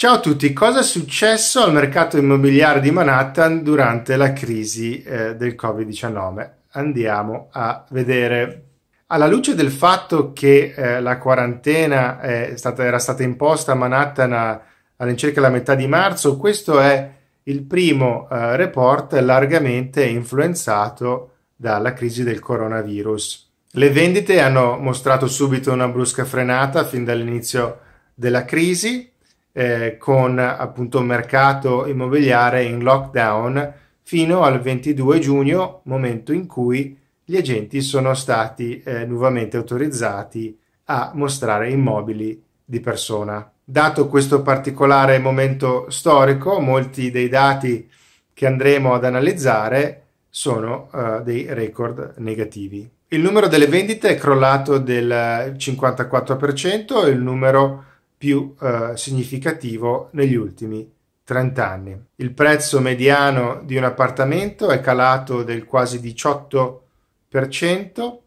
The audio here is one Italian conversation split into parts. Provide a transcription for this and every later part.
Ciao a tutti, cosa è successo al mercato immobiliare di Manhattan durante la crisi eh, del Covid-19? Andiamo a vedere. Alla luce del fatto che eh, la quarantena eh, stata, era stata imposta a Manhattan a, all'incirca la metà di marzo, questo è il primo eh, report largamente influenzato dalla crisi del coronavirus. Le vendite hanno mostrato subito una brusca frenata fin dall'inizio della crisi, eh, con appunto mercato immobiliare in lockdown fino al 22 giugno, momento in cui gli agenti sono stati eh, nuovamente autorizzati a mostrare immobili di persona. Dato questo particolare momento storico, molti dei dati che andremo ad analizzare sono uh, dei record negativi. Il numero delle vendite è crollato del 54%, il numero più eh, significativo negli ultimi 30 anni. Il prezzo mediano di un appartamento è calato del quasi 18%,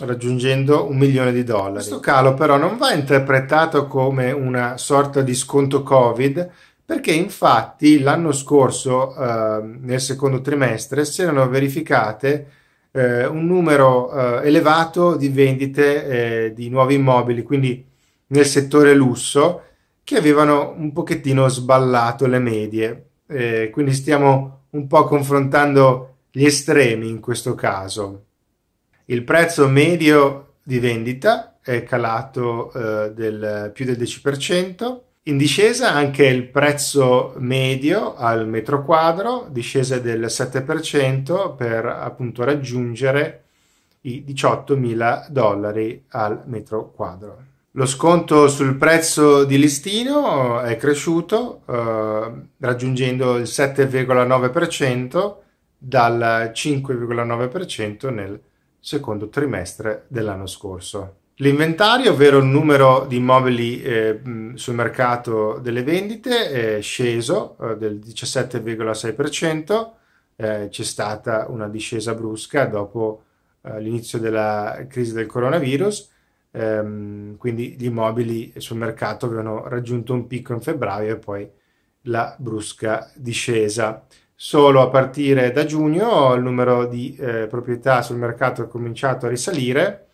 raggiungendo un milione di dollari. Questo calo però non va interpretato come una sorta di sconto Covid, perché infatti l'anno scorso, eh, nel secondo trimestre, si erano verificate eh, un numero eh, elevato di vendite eh, di nuovi immobili, quindi nel settore lusso che avevano un pochettino sballato le medie. Eh, quindi stiamo un po' confrontando gli estremi in questo caso. Il prezzo medio di vendita è calato eh, del più del 10%. In discesa anche il prezzo medio al metro quadro, discesa del 7% per appunto raggiungere i 18.000 dollari al metro quadro. Lo sconto sul prezzo di listino eh, è cresciuto eh, raggiungendo il 7,9% dal 5,9% nel secondo trimestre dell'anno scorso. L'inventario, ovvero il numero di immobili eh, sul mercato delle vendite, è sceso eh, del 17,6%, eh, c'è stata una discesa brusca dopo eh, l'inizio della crisi del coronavirus ehm, quindi gli immobili sul mercato avevano raggiunto un picco in febbraio e poi la brusca discesa. Solo a partire da giugno il numero di eh, proprietà sul mercato è cominciato a risalire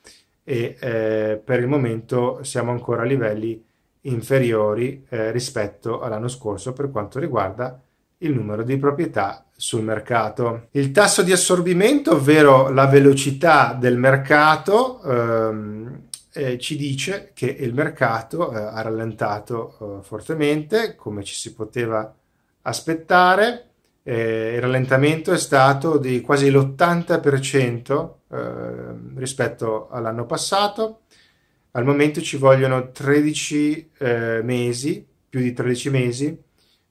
e eh, per il momento siamo ancora a livelli inferiori eh, rispetto all'anno scorso per quanto riguarda il numero di proprietà sul mercato. Il tasso di assorbimento, ovvero la velocità del mercato, ehm, eh, ci dice che il mercato eh, ha rallentato eh, fortemente, come ci si poteva aspettare. Eh, il rallentamento è stato di quasi l'80% eh, rispetto all'anno passato. Al momento ci vogliono 13 mesi, più di 13 mesi,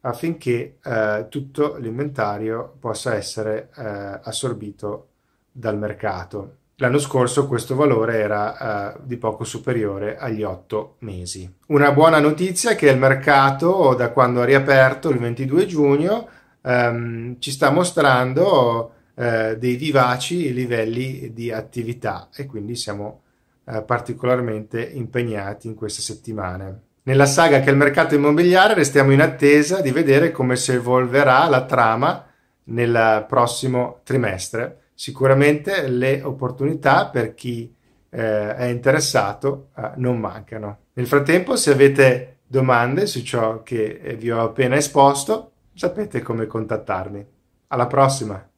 affinché eh, tutto l'inventario possa essere eh, assorbito dal mercato. L'anno scorso questo valore era eh, di poco superiore agli 8 mesi. Una buona notizia è che il mercato, da quando ha riaperto il 22 giugno, ehm, ci sta mostrando eh, dei vivaci livelli di attività e quindi siamo eh, particolarmente impegnati in queste settimane. Nella saga che è il mercato immobiliare restiamo in attesa di vedere come si evolverà la trama nel prossimo trimestre sicuramente le opportunità per chi eh, è interessato eh, non mancano. Nel frattempo, se avete domande su ciò che eh, vi ho appena esposto, sapete come contattarmi. Alla prossima!